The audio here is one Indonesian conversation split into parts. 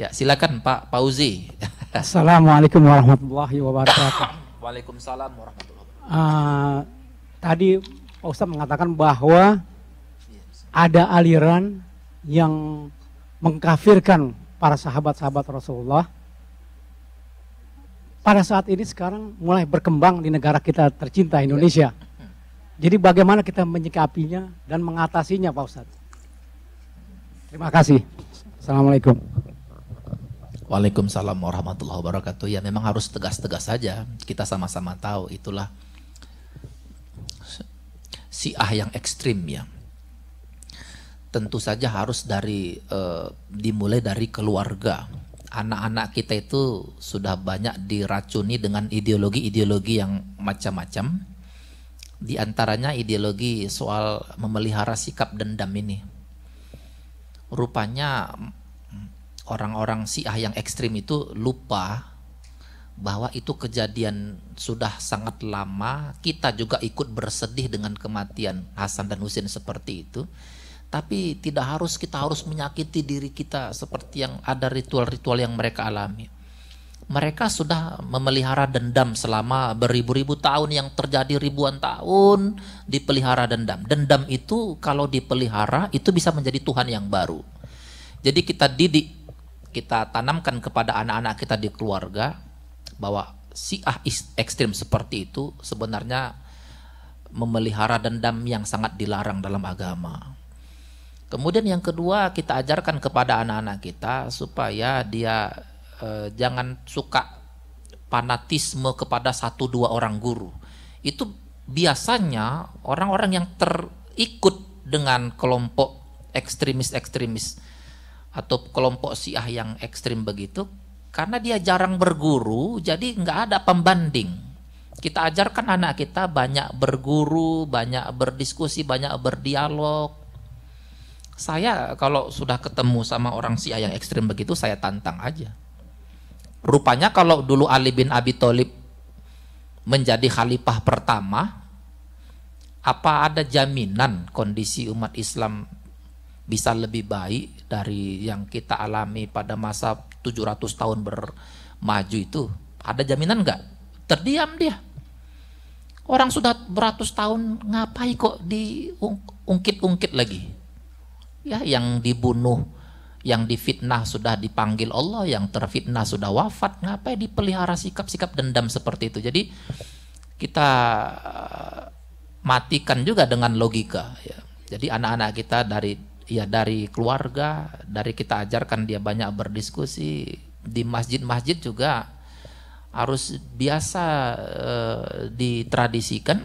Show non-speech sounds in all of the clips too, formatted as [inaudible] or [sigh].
Ya, silakan Pak Pauzi. Assalamualaikum warahmatullahi wabarakatuh. [coughs] Waalaikumsalam warahmatullahi wabarakatuh. Uh, tadi Pak Ustadz mengatakan bahwa ada aliran yang mengkafirkan para sahabat-sahabat Rasulullah. Pada saat ini sekarang mulai berkembang di negara kita tercinta iya. Indonesia. Hmm. Jadi bagaimana kita menyikapinya dan mengatasinya Pak Ustadz? Terima kasih. Assalamualaikum. Waalaikumsalam warahmatullahi wabarakatuh. Ya memang harus tegas-tegas saja. Kita sama-sama tahu itulah siah yang ekstrim ya. Tentu saja harus dari eh, dimulai dari keluarga. Anak-anak kita itu sudah banyak diracuni dengan ideologi-ideologi yang macam-macam. Di antaranya ideologi soal memelihara sikap dendam ini. Rupanya orang-orang Syiah yang ekstrim itu lupa bahwa itu kejadian sudah sangat lama. Kita juga ikut bersedih dengan kematian Hasan dan Husin seperti itu. Tapi tidak harus kita harus menyakiti diri kita seperti yang ada ritual-ritual yang mereka alami. Mereka sudah memelihara dendam selama beribu-ribu tahun yang terjadi ribuan tahun dipelihara dendam. Dendam itu kalau dipelihara itu bisa menjadi Tuhan yang baru. Jadi kita didik kita tanamkan kepada anak-anak kita di keluarga bahwa si siah ekstrim seperti itu sebenarnya memelihara dendam yang sangat dilarang dalam agama. Kemudian yang kedua kita ajarkan kepada anak-anak kita supaya dia eh, jangan suka fanatisme kepada satu dua orang guru. Itu biasanya orang-orang yang terikut dengan kelompok ekstremis-ekstremis atau kelompok Syiah yang ekstrim begitu karena dia jarang berguru jadi nggak ada pembanding kita ajarkan anak kita banyak berguru banyak berdiskusi banyak berdialog saya kalau sudah ketemu sama orang Syiah yang ekstrim begitu saya tantang aja rupanya kalau dulu Ali bin Abi Thalib menjadi khalifah pertama apa ada jaminan kondisi umat Islam bisa lebih baik dari yang kita alami pada masa 700 tahun bermaju itu? Ada jaminan nggak? Terdiam dia. Orang sudah beratus tahun ngapain kok diungkit-ungkit lagi? Ya, yang dibunuh, yang difitnah sudah dipanggil Allah, yang terfitnah sudah wafat, ngapain dipelihara sikap-sikap dendam seperti itu? Jadi kita eh, matikan juga dengan logika. Ya. Jadi anak-anak kita dari ya dari keluarga, dari kita ajarkan dia banyak berdiskusi di masjid-masjid juga harus biasa eh, ditradisikan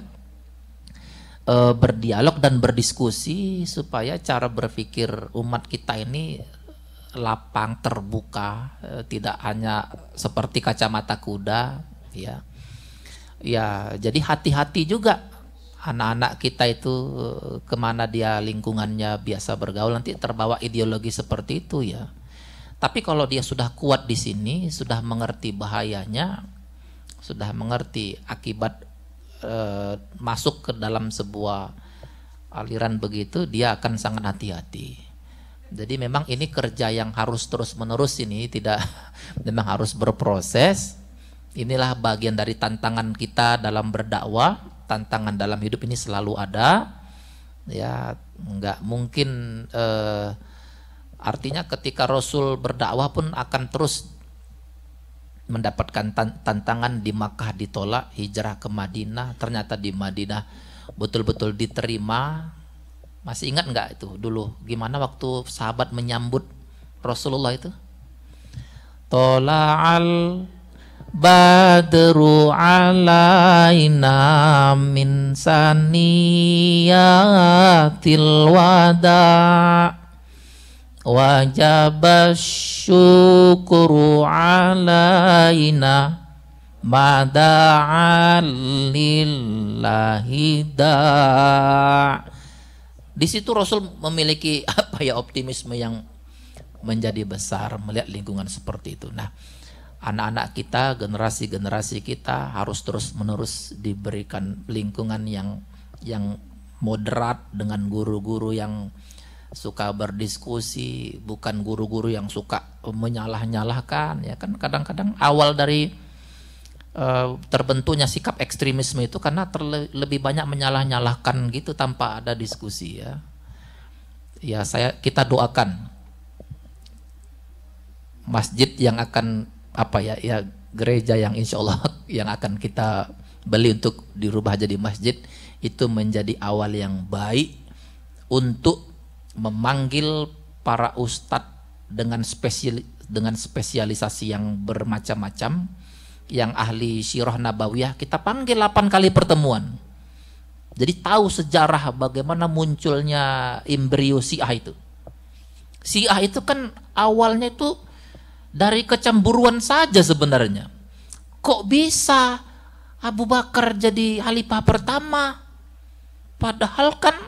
eh, berdialog dan berdiskusi supaya cara berpikir umat kita ini lapang terbuka eh, tidak hanya seperti kacamata kuda ya ya jadi hati-hati juga anak-anak kita itu eh, kemana dia lingkungannya biasa bergaul nanti terbawa ideologi seperti itu ya. Tapi kalau dia sudah kuat di sini, sudah mengerti bahayanya, sudah mengerti akibat e, masuk ke dalam sebuah aliran begitu, dia akan sangat hati-hati. Jadi memang ini kerja yang harus terus-menerus ini tidak [laughs] memang harus berproses. Inilah bagian dari tantangan kita dalam berdakwah tantangan dalam hidup ini selalu ada ya nggak mungkin eh, artinya ketika Rasul berdakwah pun akan terus mendapatkan tantangan di Makkah ditolak hijrah ke Madinah ternyata di Madinah betul-betul diterima masih ingat nggak itu dulu gimana waktu sahabat menyambut Rasulullah itu tola'al badru alaina min saniyatil wada wajab syukru alaina mada'an lillahi di situ Rasul memiliki [laughs] apa ya optimisme yang menjadi besar melihat lingkungan seperti itu. Nah, anak-anak kita, generasi-generasi kita harus terus-menerus diberikan lingkungan yang yang moderat dengan guru-guru yang suka berdiskusi, bukan guru-guru yang suka menyalah-nyalahkan ya kan kadang-kadang awal dari eh, terbentuknya sikap ekstremisme itu karena lebih banyak menyalah-nyalahkan gitu tanpa ada diskusi ya. Ya saya kita doakan masjid yang akan apa ya ya gereja yang insya Allah [laughs] yang akan kita beli untuk dirubah jadi masjid itu menjadi awal yang baik untuk memanggil para ustadz dengan spesial dengan spesialisasi yang bermacam-macam yang ahli sirah nabawiyah kita panggil 8 kali pertemuan jadi tahu sejarah bagaimana munculnya embrio siah itu siah itu kan awalnya itu dari kecemburuan saja sebenarnya. Kok bisa Abu Bakar jadi khalifah pertama? Padahal kan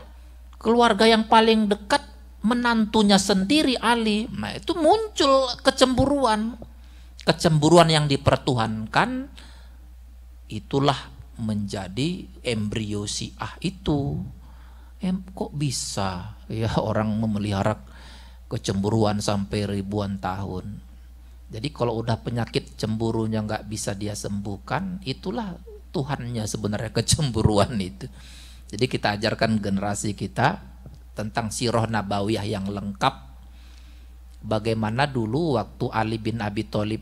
keluarga yang paling dekat menantunya sendiri Ali. Nah, itu muncul kecemburuan. Kecemburuan yang dipertuhankan itulah menjadi embrio siah itu. Em, kok bisa ya orang memelihara kecemburuan sampai ribuan tahun? Jadi kalau udah penyakit cemburunya nggak bisa dia sembuhkan, itulah Tuhannya sebenarnya [laughs] kecemburuan itu. Jadi kita ajarkan generasi kita tentang siroh nabawiyah yang lengkap. Bagaimana dulu waktu Ali bin Abi Thalib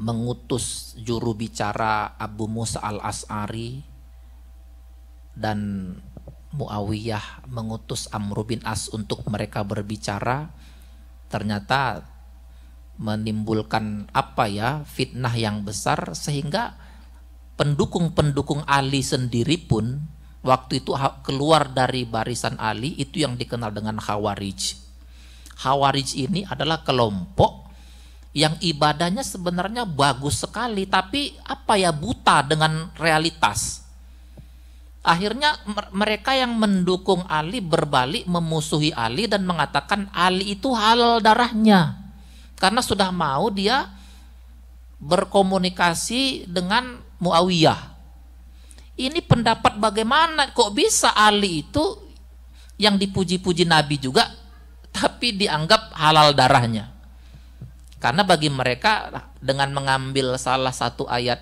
mengutus juru bicara Abu Musa al-As'ari dan Muawiyah mengutus Amr bin As untuk mereka berbicara ternyata menimbulkan apa ya fitnah yang besar sehingga pendukung-pendukung Ali sendiri pun waktu itu keluar dari barisan Ali itu yang dikenal dengan Khawarij. Khawarij ini adalah kelompok yang ibadahnya sebenarnya bagus sekali tapi apa ya buta dengan realitas. Akhirnya mereka yang mendukung Ali berbalik memusuhi Ali dan mengatakan Ali itu halal darahnya karena sudah mau dia berkomunikasi dengan Muawiyah. Ini pendapat bagaimana kok bisa Ali itu yang dipuji-puji Nabi juga tapi dianggap halal darahnya. Karena bagi mereka dengan mengambil salah satu ayat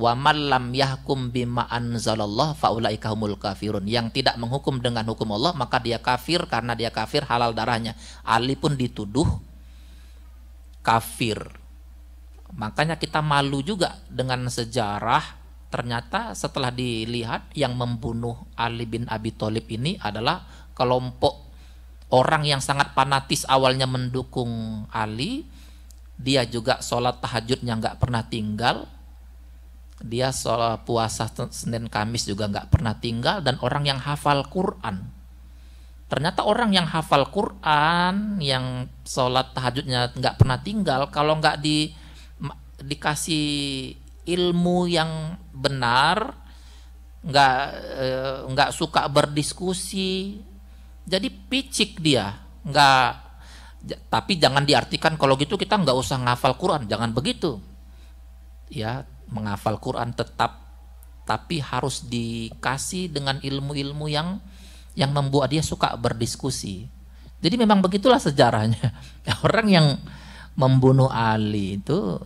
wa lam yahkum bima anzalallah faulaika humul kafirun yang tidak menghukum dengan hukum Allah maka dia kafir karena dia kafir halal darahnya Ali pun dituduh kafir. Makanya kita malu juga dengan sejarah ternyata setelah dilihat yang membunuh Ali bin Abi Thalib ini adalah kelompok orang yang sangat fanatis awalnya mendukung Ali dia juga sholat tahajudnya nggak pernah tinggal dia sholat puasa Senin Kamis juga nggak pernah tinggal dan orang yang hafal Quran Ternyata orang yang hafal Quran, yang sholat tahajudnya nggak pernah tinggal, kalau nggak di dikasih ilmu yang benar, nggak eh, nggak suka berdiskusi, jadi picik dia, nggak. Tapi jangan diartikan kalau gitu kita nggak usah ngafal Quran, jangan begitu. Ya, menghafal Quran tetap tapi harus dikasih dengan ilmu-ilmu yang yang membuat dia suka berdiskusi. Jadi memang begitulah sejarahnya. [laughs] Orang yang membunuh Ali itu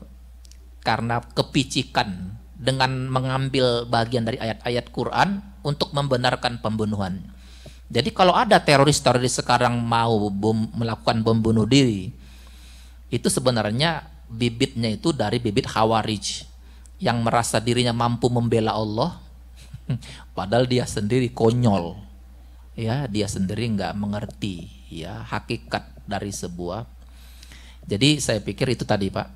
karena kepicikan dengan mengambil bagian dari ayat-ayat Quran untuk membenarkan pembunuhan. Jadi kalau ada teroris-teroris sekarang mau bom, melakukan bom bunuh diri, itu sebenarnya bibitnya itu dari bibit Hawarij yang merasa dirinya mampu membela Allah [laughs] padahal dia sendiri konyol ya dia sendiri nggak mengerti ya hakikat dari sebuah jadi saya pikir itu tadi pak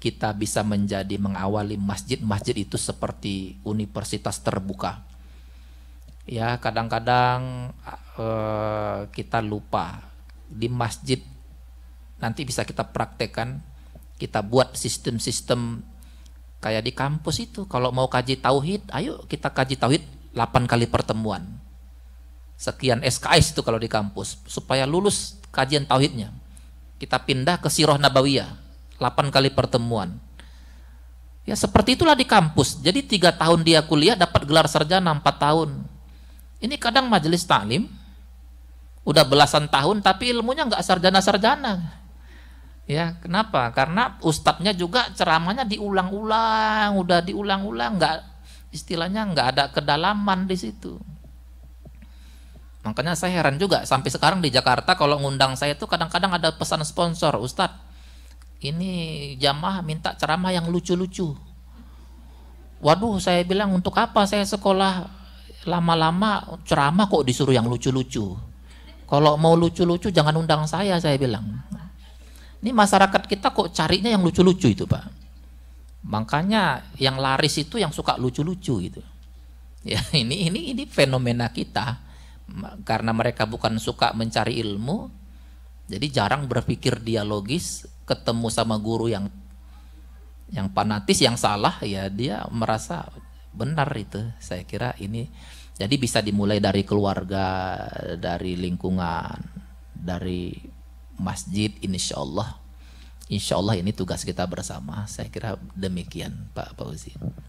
kita bisa menjadi mengawali masjid-masjid itu seperti universitas terbuka ya kadang-kadang eh, kita lupa di masjid nanti bisa kita praktekkan kita buat sistem-sistem kayak di kampus itu kalau mau kaji tauhid ayo kita kaji tauhid 8 kali pertemuan. Sekian SKS itu kalau di kampus supaya lulus kajian tauhidnya. Kita pindah ke Sirah Nabawiyah, 8 kali pertemuan. Ya seperti itulah di kampus. Jadi tiga tahun dia kuliah dapat gelar sarjana 4 tahun. Ini kadang majelis taklim udah belasan tahun tapi ilmunya nggak sarjana-sarjana. Ya, kenapa? Karena ustadznya juga ceramahnya diulang-ulang, udah diulang-ulang, nggak istilahnya nggak ada kedalaman di situ. Makanya saya heran juga sampai sekarang di Jakarta kalau ngundang saya itu kadang-kadang ada pesan sponsor, Ustadz ini jamaah minta ceramah yang lucu-lucu. Waduh, saya bilang untuk apa saya sekolah lama-lama ceramah kok disuruh yang lucu-lucu. Kalau mau lucu-lucu jangan undang saya, saya bilang. Ini masyarakat kita kok carinya yang lucu-lucu itu, Pak. Makanya yang laris itu yang suka lucu-lucu gitu. Ya ini ini ini fenomena kita karena mereka bukan suka mencari ilmu, jadi jarang berpikir dialogis, ketemu sama guru yang yang fanatis, yang salah ya dia merasa benar itu. Saya kira ini jadi bisa dimulai dari keluarga, dari lingkungan, dari masjid insya Allah Insya Allah ini tugas kita bersama. Saya kira demikian Pak Fauzi.